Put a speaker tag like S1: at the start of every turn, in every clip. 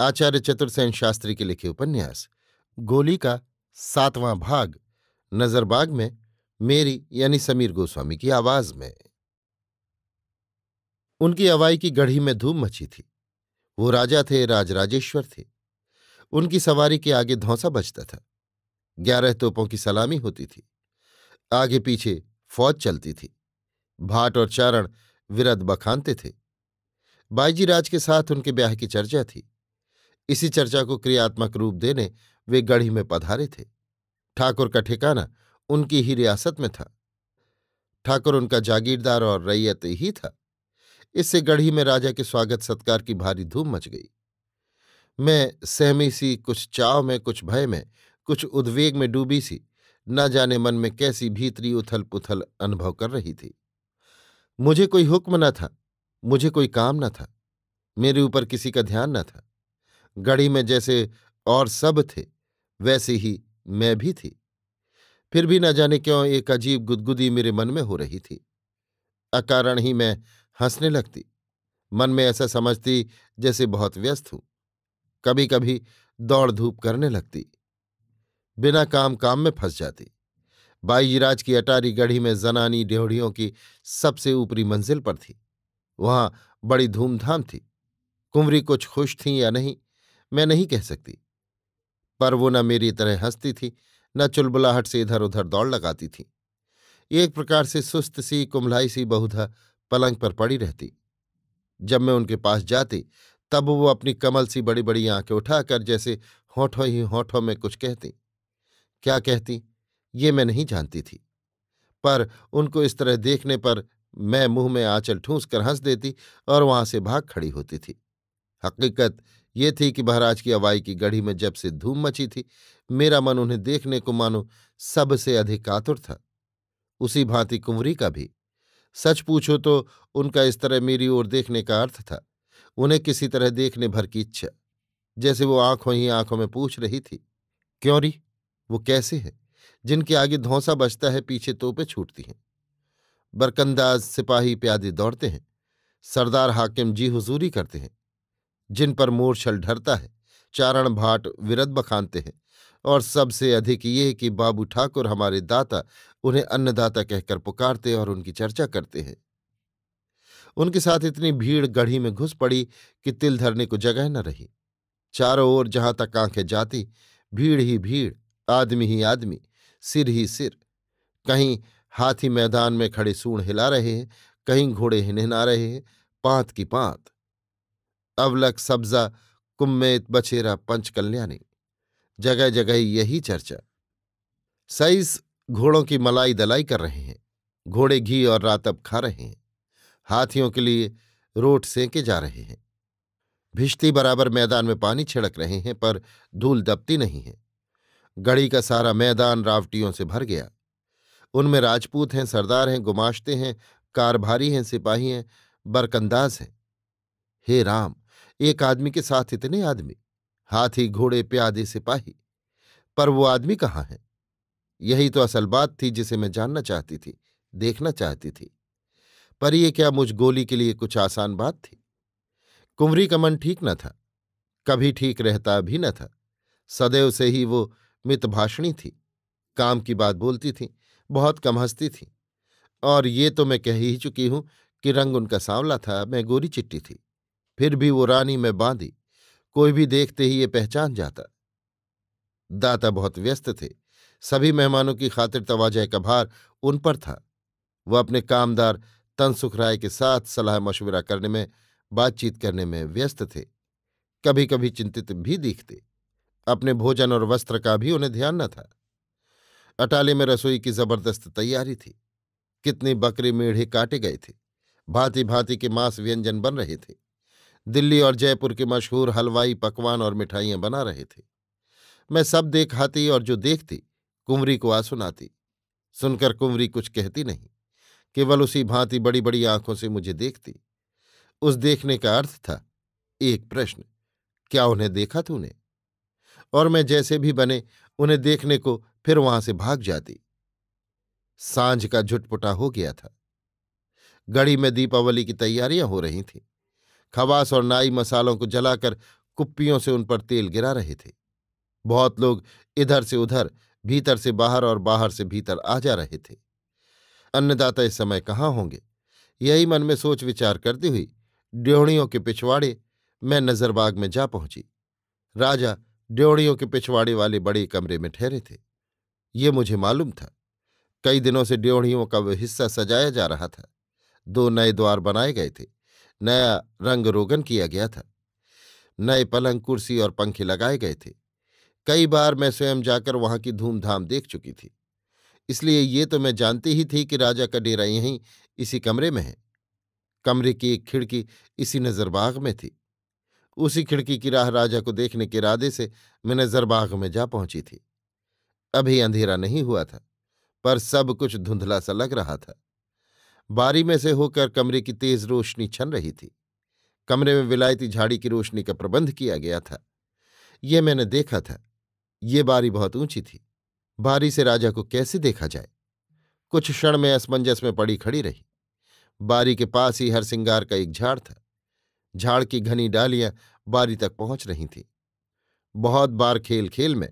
S1: आचार्य चतुर्सेन शास्त्री के लिखे उपन्यास गोली का सातवां भाग नजरबाग में मेरी यानी समीर गोस्वामी की आवाज में उनकी अवाई की गढ़ी में धूम मची थी वो राजा थे राजराजेश्वर थे उनकी सवारी के आगे धौसा बजता था ग्यारह तोपों की सलामी होती थी आगे पीछे फौज चलती थी भाट और चारण विरद बखानते थे बाईजी राज के साथ उनके ब्याह की चर्चा थी इसी चर्चा को क्रियात्मक रूप देने वे गढ़ी में पधारे थे ठाकुर का ठिकाना उनकी ही रियासत में था ठाकुर उनका जागीरदार और रैयत ही था इससे गढ़ी में राजा के स्वागत सत्कार की भारी धूम मच गई मैं सहमी सी कुछ चाव में कुछ भय में कुछ उद्वेग में डूबी सी न जाने मन में कैसी भीतरी उथल पुथल अनुभव कर रही थी मुझे कोई हुक्म न था मुझे कोई काम न था मेरे ऊपर किसी का ध्यान न था गढ़ी में जैसे और सब थे वैसे ही मैं भी थी फिर भी न जाने क्यों एक अजीब गुदगुदी मेरे मन में हो रही थी अकारण ही मैं हंसने लगती मन में ऐसा समझती जैसे बहुत व्यस्त हूं कभी कभी दौड़ धूप करने लगती बिना काम काम में फंस जाती बाईराज की अटारी गढ़ी में जनानी ड्योढ़ियों की सबसे ऊपरी मंजिल पर थी वहां बड़ी धूमधाम थी कुंवरी कुछ खुश थी या नहीं मैं नहीं कह सकती पर वो न मेरी तरह हंसती थी न चुलबुलाहट से इधर उधर दौड़ लगाती थी एक प्रकार से सुस्त सी कुंभलाई सी बहुधा पलंग पर पड़ी रहती जब मैं उनके पास जाती तब वो अपनी कमल सी बड़ी बड़ी आंखें उठाकर जैसे होठों ही होठों में कुछ कहती क्या कहती ये मैं नहीं जानती थी पर उनको इस तरह देखने पर मैं मुंह में आंचल ठूंस कर हंस देती और वहां से भाग खड़ी होती थी हकीकत ये थी कि महाराज की अवाई की गढ़ी में जब से धूम मची थी मेरा मन उन्हें देखने को मानो सबसे अधिक आतुर था उसी भांति कुंवरी का भी सच पूछो तो उनका इस तरह मेरी ओर देखने का अर्थ था उन्हें किसी तरह देखने भर की इच्छा जैसे वो आंखों ही आंखों में पूछ रही थी क्यों री वो कैसे है जिनके आगे धौंसा बचता है पीछे तोपे छूटती हैं बरकंदाज सिपाही प्यादे दौड़ते हैं सरदार हाकिम जी हुजूरी करते हैं जिन पर मूर्छल ढरता है चारण भाट विरद बखानते हैं और सबसे अधिक ये कि बाबू ठाकुर हमारे दाता उन्हें अन्नदाता कहकर पुकारते और उनकी चर्चा करते हैं उनके साथ इतनी भीड़ गढ़ी में घुस पड़ी कि तिल धरने को जगह न रही चारों ओर जहां तक आंखें जाती भीड़ ही भीड़ आदमी ही आदमी सिर ही सिर कहीं हाथी मैदान में खड़े सूण हिला रहे हैं कहीं घोड़े हिनहिना रहे हैं पांत की पांत अवलक सब्जा कुम्मेत बछेरा पंचकल्याणी जगह जगह यही चर्चा सईस घोड़ों की मलाई दलाई कर रहे हैं घोड़े घी और रातब खा रहे हैं हाथियों के लिए रोट सेंके जा रहे हैं भिश्ती बराबर मैदान में पानी छिड़क रहे हैं पर धूल दबती नहीं है गढ़ी का सारा मैदान रावटियों से भर गया उनमें राजपूत हैं सरदार हैं गुमाश्ते हैं कारभारी हैं सिपाही हैं बरकंदाज हैं हे राम एक आदमी के साथ इतने आदमी हाथी घोड़े प्यादे सिपाही पर वो आदमी कहाँ है यही तो असल बात थी जिसे मैं जानना चाहती थी देखना चाहती थी पर यह क्या मुझ गोली के लिए कुछ आसान बात थी कुंवरी का मन ठीक न था कभी ठीक रहता भी न था सदैव से ही वो मितभाषणी थी काम की बात बोलती थी बहुत कम हंसती थी और ये तो मैं कह ही चुकी हूं कि रंग उनका सांवला था मैं गोरी चिट्टी थी फिर भी वो रानी में बांधी कोई भी देखते ही ये पहचान जाता दाता बहुत व्यस्त थे सभी मेहमानों की खातिर तवाजह का भार उन पर था वह अपने कामदार तनसुख राय के साथ सलाह मशवरा करने में बातचीत करने में व्यस्त थे कभी कभी चिंतित भी दिखते अपने भोजन और वस्त्र का भी उन्हें ध्यान न था अटाले में रसोई की जबरदस्त तैयारी थी कितनी बकरी मेढ़े काटे गए थे भांति भांति के मांस व्यंजन बन रहे थे दिल्ली और जयपुर के मशहूर हलवाई पकवान और मिठाइयां बना रहे थे मैं सब देखाती और जो देखती कुंवरी को आसुनाती सुनकर कुंवरी कुछ कहती नहीं केवल उसी भांति बड़ी बड़ी आंखों से मुझे देखती उस देखने का अर्थ था एक प्रश्न क्या उन्हें देखा तूने और मैं जैसे भी बने उन्हें देखने को फिर वहां से भाग जाती सांझ का झुटपुटा हो गया था गढ़ी में दीपावली की तैयारियां हो रही थीं खवास और नाई मसालों को जलाकर कुप्पियों से उन पर तेल गिरा रहे थे बहुत लोग इधर से उधर भीतर से बाहर और बाहर से भीतर आ जा रहे थे अन्नदाता इस समय कहाँ होंगे यही मन में सोच विचार करती हुई ड्योहड़ियों के पिछवाड़े मैं नजरबाग में जा पहुंची राजा ड्योहड़ियों के पिछवाड़े वाले बड़े कमरे में ठहरे थे ये मुझे मालूम था कई दिनों से ड्योड़ियों का वह हिस्सा सजाया जा रहा था दो नए द्वार बनाए गए थे नया रंग रोगन किया गया था नए पलंग कुर्सी और पंखे लगाए गए थे कई बार मैं स्वयं जाकर वहां की धूमधाम देख चुकी थी इसलिए ये तो मैं जानती ही थी कि राजा का डेरा यहीं इसी कमरे में है कमरे की एक खिड़की इसी नज़रबाग में थी उसी खिड़की की राह राजा को देखने के इरादे से मैं नज़रबाग में जा पहुंची थी अभी अंधेरा नहीं हुआ था पर सब कुछ धुंधला सा लग रहा था बारी में से होकर कमरे की तेज रोशनी छन रही थी कमरे में विलायती झाड़ी की रोशनी का प्रबंध किया गया था ये मैंने देखा था ये बारी बहुत ऊंची थी बारी से राजा को कैसे देखा जाए कुछ क्षण में असमंजस में पड़ी खड़ी रही बारी के पास ही हर सिंगार का एक झाड़ था झाड़ की घनी डालियां बारी तक पहुंच रही थीं बहुत बार खेल खेल में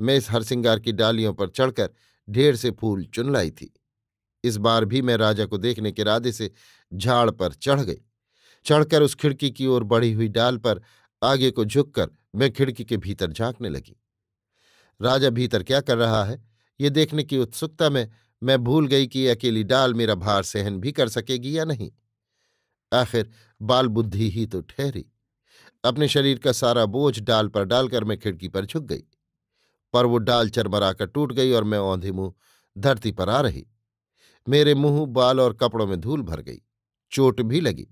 S1: मैं इस हर सिंगार की डालियों पर चढ़कर ढेर से फूल चुन लाई थी इस बार भी मैं राजा को देखने के इरादे से झाड़ पर चढ़ गई चढ़कर उस खिड़की की ओर बढ़ी हुई डाल पर आगे को झुककर मैं खिड़की के भीतर झांकने लगी राजा भीतर क्या कर रहा है ये देखने की उत्सुकता में मैं भूल गई कि अकेली डाल मेरा भार सहन भी कर सकेगी या नहीं आखिर बाल बुद्धि ही तो ठहरी अपने शरीर का सारा बोझ डाल पर डालकर मैं खिड़की पर झुक गई पर वो डाल चरमराकर टूट गई और मैं औंधे मुंह धरती पर आ रही मेरे मुंह बाल और कपड़ों में धूल भर गई चोट भी लगी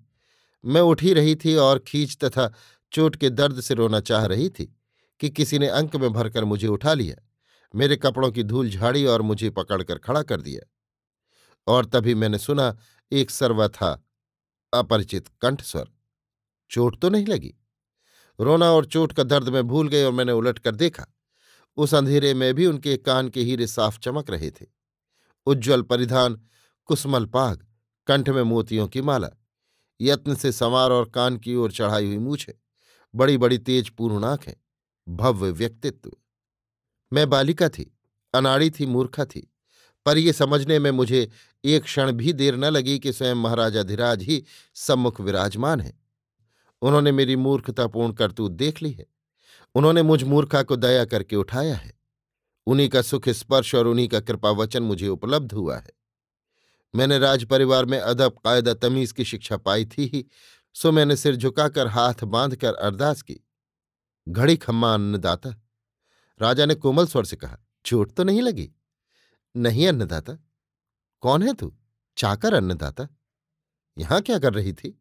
S1: मैं उठ ही रही थी और खींच तथा चोट के दर्द से रोना चाह रही थी कि किसी ने अंक में भरकर मुझे उठा लिया मेरे कपड़ों की धूल झाड़ी और मुझे पकड़कर खड़ा कर दिया और तभी मैंने सुना एक सर्वा था अपरिचित कंठस्वर चोट तो नहीं लगी रोना और चोट का दर्द मैं भूल गई और मैंने उलट कर देखा उस अंधेरे में भी उनके कान के हीरे साफ चमक रहे थे उज्ज्वल परिधान कुसमल पाग कंठ में मोतियों की माला यत्न से संवार और कान की ओर चढ़ाई हुई मूछे बड़ी बड़ी तेज पूर्ण आंखें भव्य व्यक्तित्व मैं बालिका थी अनाड़ी थी मूर्खा थी पर यह समझने में मुझे एक क्षण भी देर न लगी कि स्वयं महाराजाधिराज ही सम्मुख विराजमान है उन्होंने मेरी मूर्खतापूर्ण करतूत देख ली है उन्होंने मुझ मूर्खा को दया करके उठाया है उन्हीं का सुख स्पर्श और उन्हीं का कृपा वचन मुझे उपलब्ध हुआ है मैंने राज परिवार में अदब कायदा तमीज की शिक्षा पाई थी ही सो मैंने सिर झुकाकर हाथ बांधकर अरदास की घड़ी खम्मा अन्नदाता राजा ने कोमल स्वर से कहा चोट तो नहीं लगी नहीं अन्नदाता कौन है तू चाकर अन्नदाता यहां क्या कर रही थी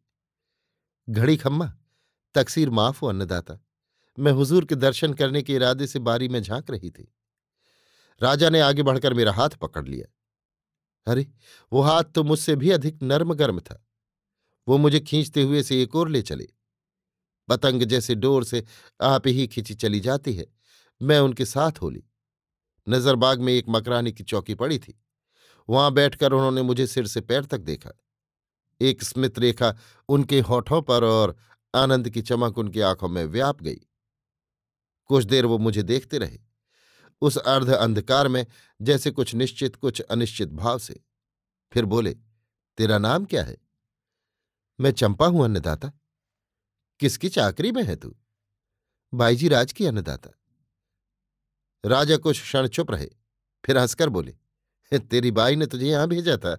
S1: घड़ी खम्मा तकसीर माफ हो अन्नदाता मैं हुजूर के दर्शन करने के इरादे से बारी में झांक रही थी राजा ने आगे बढ़कर मेरा हाथ पकड़ लिया अरे वो हाथ तो मुझसे भी अधिक नर्म गर्म था वो मुझे खींचते हुए से एक और ले चले पतंग जैसे डोर से आप ही खींची चली जाती है मैं उनके साथ होली नजरबाग में एक मकरानी की चौकी पड़ी थी वहां बैठकर उन्होंने मुझे सिर से पैर तक देखा एक स्मित रेखा उनके होठों पर और आनंद की चमक उनकी आंखों में व्याप गई कुछ देर वो मुझे देखते रहे उस अर्ध अंधकार में जैसे कुछ निश्चित कुछ अनिश्चित भाव से फिर बोले तेरा नाम क्या है मैं चंपा हूं अन्नदाता किसकी चाकरी में है तू बाईजी राज की अन्नदाता राजा कुछ क्षण चुप रहे फिर हंसकर बोले तेरी बाई ने तुझे यहां भेजा था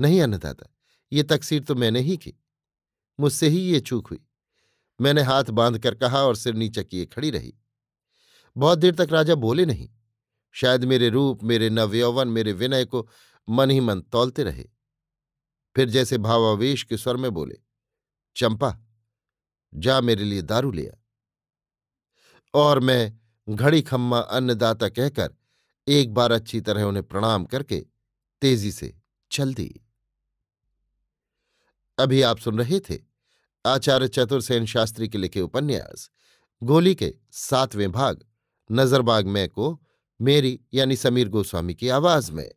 S1: नहीं अन्नदाता ये तकसीर तो मैंने ही की मुझसे ही ये चूक हुई मैंने हाथ बांध कर कहा और सिर नीचे किए खड़ी रही बहुत देर तक राजा बोले नहीं शायद मेरे रूप मेरे नवयौवन मेरे विनय को मन ही मन तौलते रहे फिर जैसे भावावेश के स्वर में बोले चंपा जा मेरे लिए दारू लिया और मैं घड़ी खम्मा अन्नदाता कहकर एक बार अच्छी तरह उन्हें प्रणाम करके तेजी से चल दी अभी आप सुन रहे थे आचार्य चतुर्सेन शास्त्री के लिखे उपन्यास गोली के सातवें भाग नजरबाग मैं को मेरी यानी समीर गोस्वामी की आवाज में